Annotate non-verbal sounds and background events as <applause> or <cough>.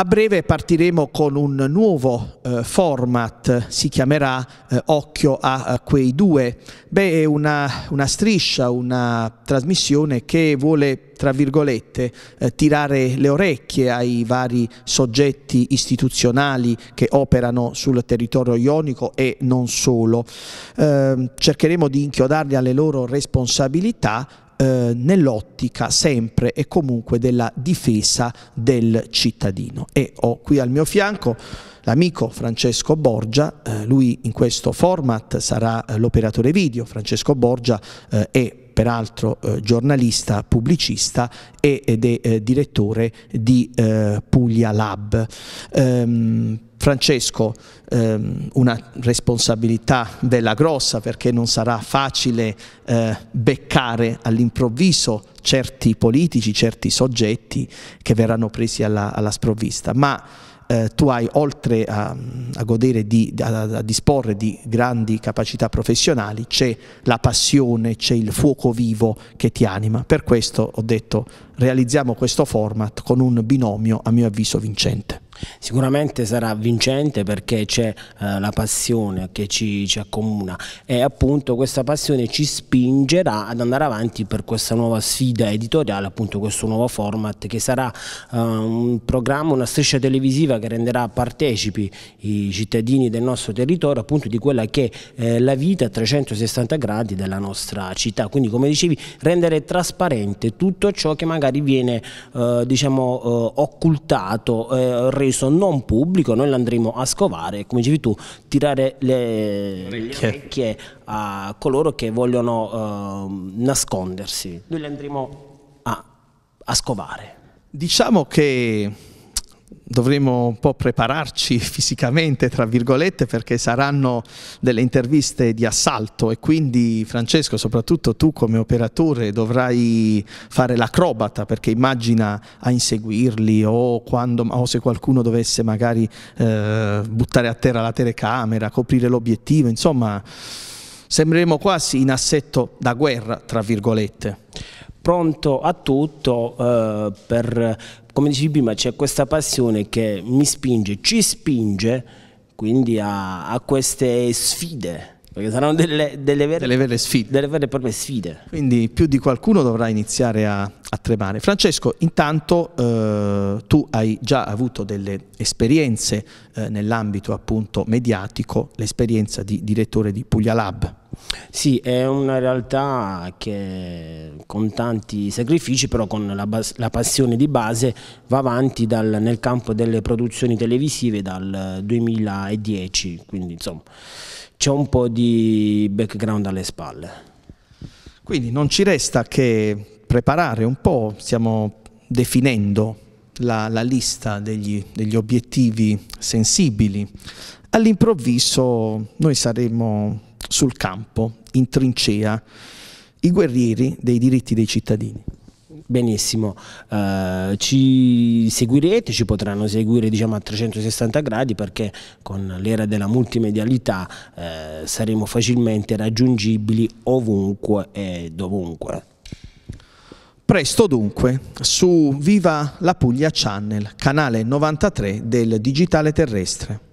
A breve partiremo con un nuovo eh, format, si chiamerà eh, Occhio a, a, eh, quei due. Beh, è una, una striscia, una trasmissione che vuole tra virgolette, eh, tirare le orecchie ai vari soggetti istituzionali che operano sul territorio ionico e non solo. Eh, cercheremo di inchiodarli alle loro responsabilità eh, nell'ottica sempre e comunque della difesa del cittadino. E ho qui al mio fianco l'amico Francesco Borgia, eh, lui in questo format sarà eh, l'operatore video, Francesco Borgia eh, è peraltro eh, giornalista, pubblicista ed è eh, direttore di eh, Puglia Lab. Ehm, Francesco, ehm, una responsabilità bella grossa perché non sarà facile eh, beccare all'improvviso certi politici, certi soggetti che verranno presi alla, alla sprovvista, ma eh, tu hai oltre a, a godere di, a, a, disporre di grandi capacità professionali, c'è la passione, c'è il fuoco vivo che ti anima. Per questo ho detto realizziamo questo format con un binomio a mio avviso vincente. Sicuramente sarà vincente perché c'è eh, la passione che ci, ci, accomuna e appunto questa passione ci spingerà ad andare avanti per questa nuova sfida editoriale, appunto questo nuovo format che sarà eh, un programma, una striscia televisiva che renderà partecipi i cittadini del nostro territorio appunto di quella che è eh, la vita a 360 gradi della nostra città, quindi come dicevi rendere trasparente tutto ciò che magari viene eh, diciamo eh, occultato, eh, sorriso non pubblico, noi l'andremo a scovare, come dicevi tu, tirare le orecchie a coloro che vogliono uh, nascondersi. Noi le andremo a, a scovare. Diciamo che dovremo un po' prepararci <laughs> fisicamente, tra virgolette, perché saranno delle interviste di assalto e quindi Francesco, soprattutto tu come operatore, dovrai fare l'acrobata perché immagina a inseguirli o, quando, o se qualcuno dovesse magari eh, buttare a terra la telecamera, coprire l'obiettivo, insomma sembreremo quasi in assetto da guerra, tra virgolette. Pronto a tutto eh, per come dicevi prima, c'è questa passione che mi spinge, ci spinge quindi a, a queste sfide perché saranno delle, delle, vere, delle, vere delle, vere, e proprie sfide. Quindi più di qualcuno dovrà iniziare a, a tremare. Francesco, intanto eh, tu hai già avuto delle esperienze eh, nell'ambito appunto mediatico, l'esperienza di direttore di Puglia Lab. Sì, è una realtà che con tanti sacrifici, però con la, la passione di base, va avanti dal, nel campo delle produzioni televisive dal 2010, quindi insomma c'è un po' di background alle spalle. Quindi non ci resta che preparare un po', stiamo definendo la, la lista degli, degli obiettivi sensibili. All'improvviso noi saremo sul campo, in trincea, i guerrieri dei diritti dei cittadini. Benissimo, uh, ci seguirete, ci potranno seguire diciamo, a 360 gradi perché con l'era della multimedialità eh, saremo facilmente raggiungibili ovunque e dovunque. Presto dunque su Viva la Puglia Channel, canale 93 del Digitale Terrestre.